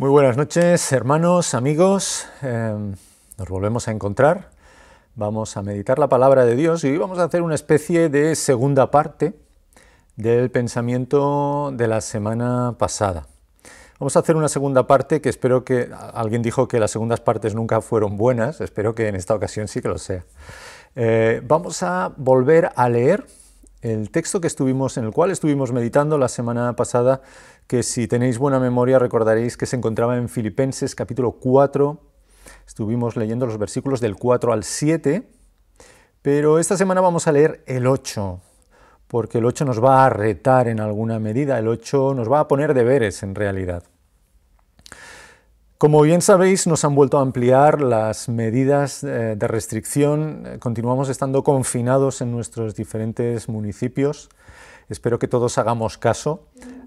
Muy buenas noches, hermanos, amigos. Em, nos volvemos a encontrar. Vamos a meditar la palabra de Dios y vamos a hacer una especie de segunda parte del pensamiento de la semana pasada. Vamos a hacer una segunda parte que espero que... Alguien dijo que las segundas partes nunca fueron buenas, espero que en esta ocasión sí que lo sea. Eh, vamos a volver a leer el texto que estuvimos, en el cual estuvimos meditando la semana pasada que si tenéis buena memoria recordaréis que se encontraba en Filipenses capítulo 4. Estuvimos leyendo los versículos del 4 al 7, pero esta semana vamos a leer el 8, porque el 8 nos va a retar en alguna medida, el 8 nos va a poner deberes en realidad. Como bien sabéis, nos han vuelto a ampliar las medidas eh, de restricción. Continuamos estando confinados en nuestros diferentes municipios. Espero que todos hagamos caso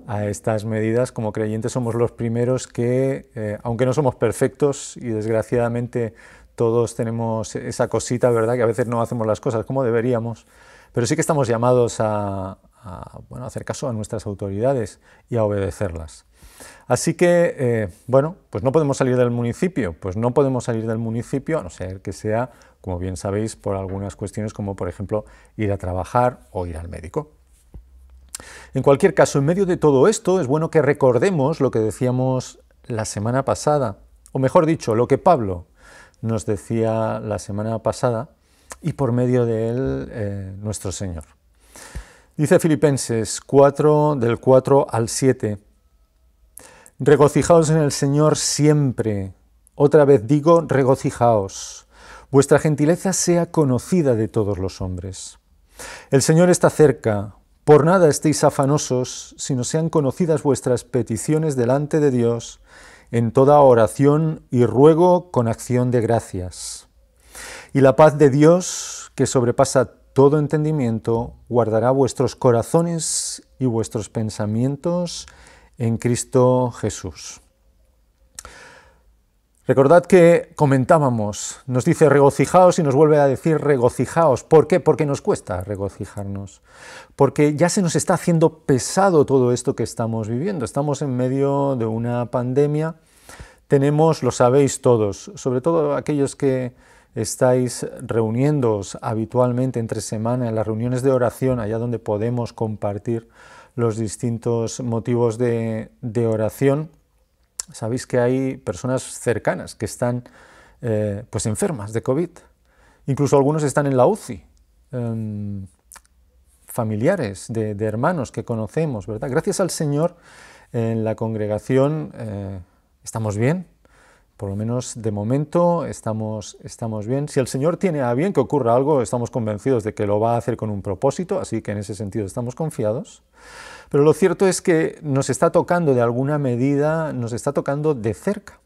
a estas medidas. Como creyentes somos los primeros que, eh, aunque no somos perfectos y desgraciadamente todos tenemos esa cosita, ¿verdad? Que a veces no hacemos las cosas como deberíamos, pero sí que estamos llamados a, a bueno, hacer caso a nuestras autoridades y a obedecerlas. Así que, eh, bueno, pues no podemos salir del municipio, pues no podemos salir del municipio, a no ser que sea, como bien sabéis, por algunas cuestiones como, por ejemplo, ir a trabajar o ir al médico. En cualquier caso, en medio de todo esto, es bueno que recordemos lo que decíamos la semana pasada, o mejor dicho, lo que Pablo nos decía la semana pasada, y por medio de él eh, nuestro Señor. Dice Filipenses 4, del 4 al 7, Regocijaos en el Señor siempre. Otra vez digo, regocijaos. Vuestra gentileza sea conocida de todos los hombres. El Señor está cerca. Por nada estéis afanosos, sino sean conocidas vuestras peticiones delante de Dios en toda oración y ruego con acción de gracias. Y la paz de Dios, que sobrepasa todo entendimiento, guardará vuestros corazones y vuestros pensamientos en Cristo Jesús. Recordad que comentábamos, nos dice regocijaos y nos vuelve a decir regocijaos. ¿Por qué? Porque nos cuesta regocijarnos. Porque ya se nos está haciendo pesado todo esto que estamos viviendo. Estamos en medio de una pandemia. Tenemos, lo sabéis todos, sobre todo aquellos que estáis reuniéndoos habitualmente entre semana en las reuniones de oración, allá donde podemos compartir los distintos motivos de, oración, sabéis que hay personas cercanas que están eh, pues enfermas de COVID. Incluso algunos están en la UCI, em, familiares de, hermanos que conocemos, ¿verdad? Gracias al Señor en la congregación eh, estamos bien, por lo menos de momento estamos, estamos bien. Si el Señor tiene a bien que ocurra algo, estamos convencidos de que lo va a hacer con un propósito, así que en ese sentido estamos confiados. Pero lo cierto es que nos está tocando de alguna medida, nos está tocando de cerca.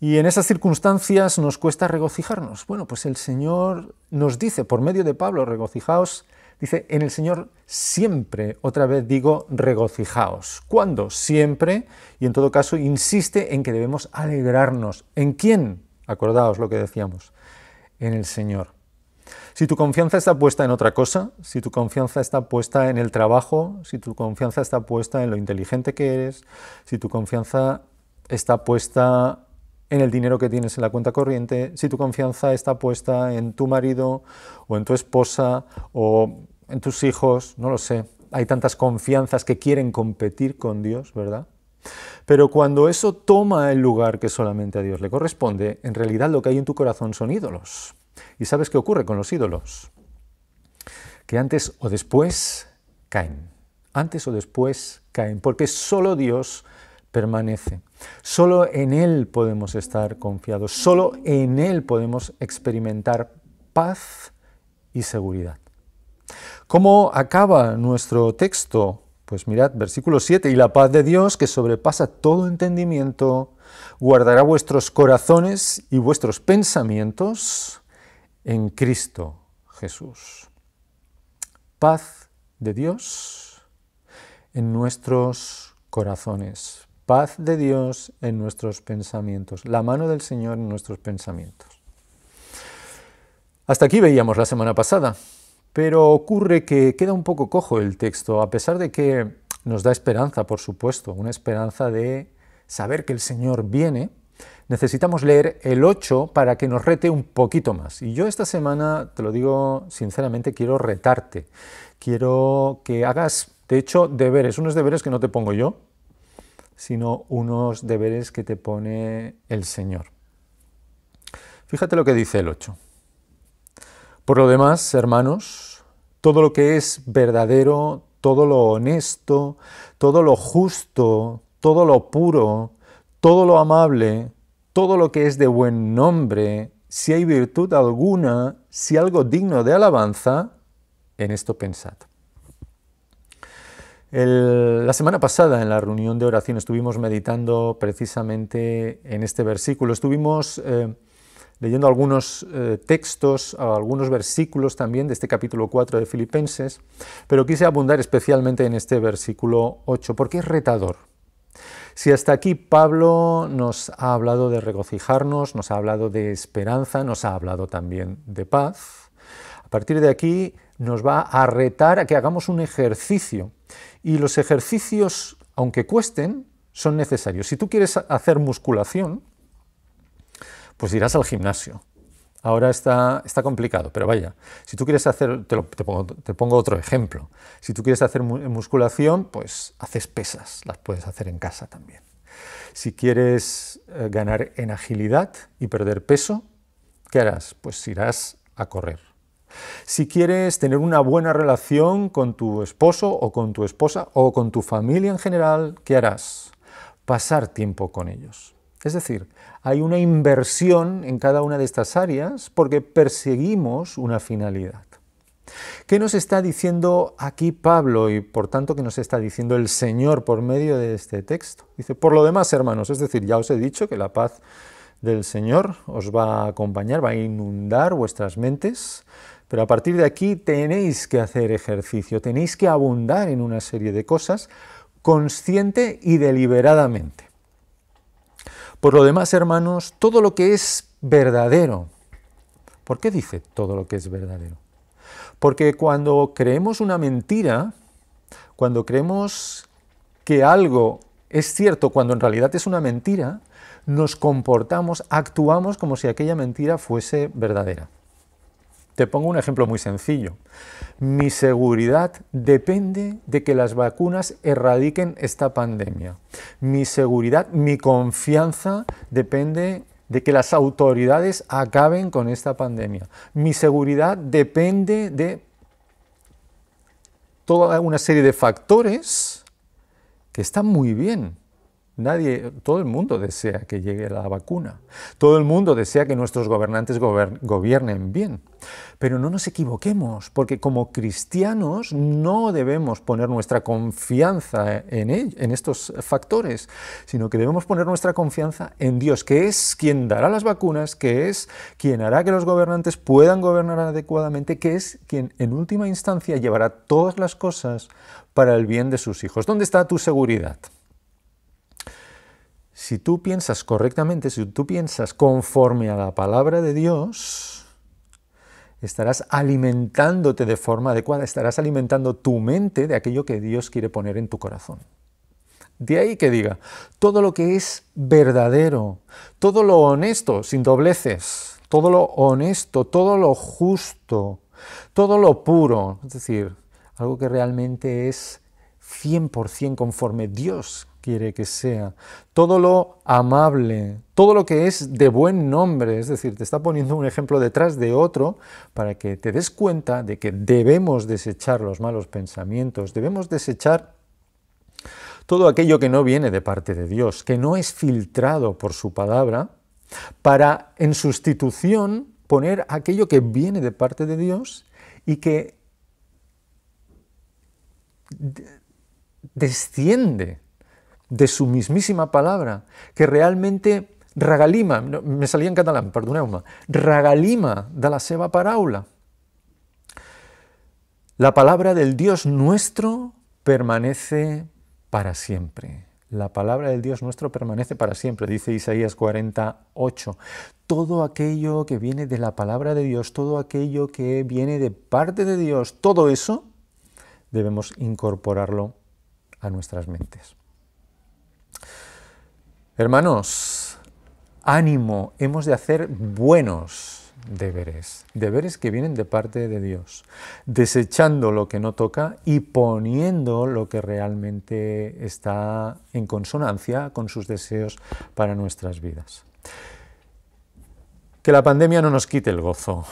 Y en esas circunstancias nos cuesta regocijarnos. Bueno, pues el Señor nos dice por medio de Pablo, regocijaos Dice, en el Señor siempre, otra vez digo, regocijaos. ¿Cuándo? Siempre, y en todo caso insiste en que debemos alegrarnos. ¿En quién? Acordaos lo que decíamos, en el Señor. Si tu confianza está puesta en otra cosa, si tu confianza está puesta en el trabajo, si tu confianza está puesta en lo inteligente que eres, si tu confianza está puesta en el dinero que tienes en la cuenta corriente, si tu confianza está puesta en tu marido o en tu esposa o en tus hijos, no lo sé. Hay tantas confianzas que quieren competir con Dios, ¿verdad? Pero cuando eso toma el lugar que solamente a Dios le corresponde, en realidad lo que hay en tu corazón son ídolos. ¿Y sabes qué ocurre con los ídolos? Que antes o después caen. Antes o después caen, porque solo Dios permanece. Solo en Él podemos estar confiados, solo en Él podemos experimentar paz y seguridad. ¿Cómo acaba nuestro texto? Pues mirad, versículo 7, y la paz de Dios que sobrepasa todo entendimiento, guardará vuestros corazones y vuestros pensamientos en Cristo Jesús. Paz de Dios en nuestros corazones paz de Dios en nuestros pensamientos, la mano del Señor en nuestros pensamientos. Hasta aquí veíamos la semana pasada, pero ocurre que queda un poco cojo el texto, a pesar de que nos da esperanza, por supuesto, una esperanza de saber que el Señor viene, necesitamos leer el 8 para que nos rete un poquito más. Y yo esta semana, te lo digo sinceramente, quiero retarte, quiero que hagas, de hecho, deberes, unos deberes que no te pongo yo, sino unos deberes que te pone el Señor. Fíjate lo que dice el 8. Por lo demás, hermanos, todo lo que es verdadero, todo lo honesto, todo lo justo, todo lo puro, todo lo amable, todo lo que es de buen nombre, si hay virtud alguna, si algo digno de alabanza, en esto pensad la semana pasada en la reunión de oración estuvimos meditando precisamente en este versículo. Estuvimos eh, leyendo algunos eh, textos, algunos versículos también de este capítulo 4 de Filipenses, pero quise abundar especialmente en este versículo 8, porque es retador. Si hasta aquí Pablo nos ha hablado de regocijarnos, nos ha hablado de esperanza, nos ha hablado también de paz, a partir de aquí nos va a retar a que hagamos un ejercicio y los ejercicios, aunque cuesten, son necesarios. Si tú quieres hacer musculación, pues irás al gimnasio. Ahora está, está complicado, pero vaya, si tú quieres hacer, te, pongo, otro ejemplo, si tú quieres hacer musculación, pues haces pesas, las puedes hacer en casa también. Si quieres eh, ganar en agilidad y perder peso, ¿qué harás? Pues irás a correr. Si quieres tener una buena relación con tu esposo o con tu esposa o con tu familia en general, ¿qué harás? Pasar tiempo con ellos. Es decir, hay una inversión en cada una de estas áreas porque perseguimos una finalidad. ¿Qué nos está diciendo aquí Pablo y por tanto qué nos está diciendo el Señor por medio de este texto? Dice, por lo demás, hermanos, es decir, ya os he dicho que la paz del Señor os va a acompañar, va a inundar vuestras mentes, pero a partir de aquí tenéis que hacer ejercicio, tenéis que abundar en una serie de cosas consciente y deliberadamente. Por lo demás, hermanos, todo lo que es verdadero, ¿por qué dice todo lo que es verdadero? Porque cuando creemos una mentira, cuando creemos que algo es cierto cuando en realidad es una mentira, nos comportamos, actuamos como si aquella mentira fuese verdadera. Te pongo un ejemplo muy sencillo. Mi seguridad depende de que las vacunas erradiquen esta pandemia. Mi seguridad, mi confianza depende de que las autoridades acaben con esta pandemia. Mi seguridad depende de toda una serie de factores que están muy bien, Nadie, todo el mundo desea que llegue la vacuna. Todo el mundo desea que nuestros gobernantes gobiernen bien. Pero no nos equivoquemos, porque como cristianos no debemos poner nuestra confianza en estos factores, sino que debemos poner nuestra confianza en Dios, que es quien dará las vacunas, que es quien hará que los gobernantes puedan gobernar adecuadamente, que es quien en última instancia llevará todas las cosas para el bien de sus hijos. ¿Dónde está tu seguridad? si tú piensas correctamente, si tú piensas conforme a la palabra de Dios, estarás alimentándote de forma adecuada, estarás alimentando tu mente de aquello que Dios quiere poner en tu corazón. De ahí que diga, todo lo que es verdadero, todo lo honesto, sin dobleces, todo lo honesto, todo lo justo, todo lo puro, es decir, algo que realmente es 100% conforme Dios quiere que sea, todo lo amable, todo lo que es de buen nombre, es decir, te está poniendo un ejemplo detrás de otro para que te des cuenta de que debemos desechar los malos pensamientos, debemos desechar todo aquello que no viene de parte de Dios, que no es filtrado por su palabra, para en sustitución poner aquello que viene de parte de Dios y que desciende de su mismísima palabra, que realmente regalima, me salía en catalán, perdoneu-me, regalima de la seva paraula. La palabra del Dios nuestro permanece para siempre. La palabra del Dios nuestro permanece para siempre, dice Isaías 48. Todo aquello que viene de la palabra de Dios, todo aquello que viene de parte de Dios, todo eso debemos incorporarlo a nuestras mentes. Hermanos, ánimo, hemos de hacer buenos deberes, deberes que vienen de parte de Dios, desechando lo que no toca y poniendo lo que realmente está en consonancia con sus deseos para nuestras vidas. Que la pandemia no nos quite el gozo,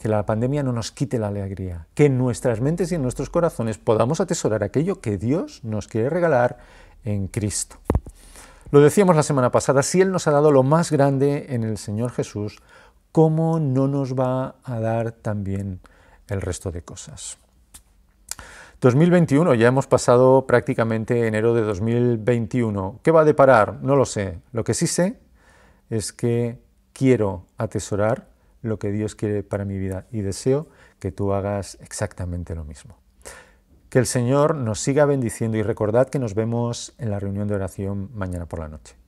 que la pandemia no nos quite la alegría, que en nuestras mentes y en nuestros corazones podamos atesorar aquello que Dios nos quiere regalar en Cristo. Lo decíamos la semana pasada, si Él nos ha dado lo más grande en el Señor Jesús, ¿cómo no nos va a dar también el resto de cosas? 2021, ya hemos pasado prácticamente enero de 2021. ¿Qué va a deparar? No lo sé. Lo que sí sé es que quiero atesorar lo que Dios quiere para mi vida y deseo que tú hagas exactamente lo mismo. Que el Señor nos siga bendiciendo y recordad que nos vemos en la reunión de oración mañana por la noche.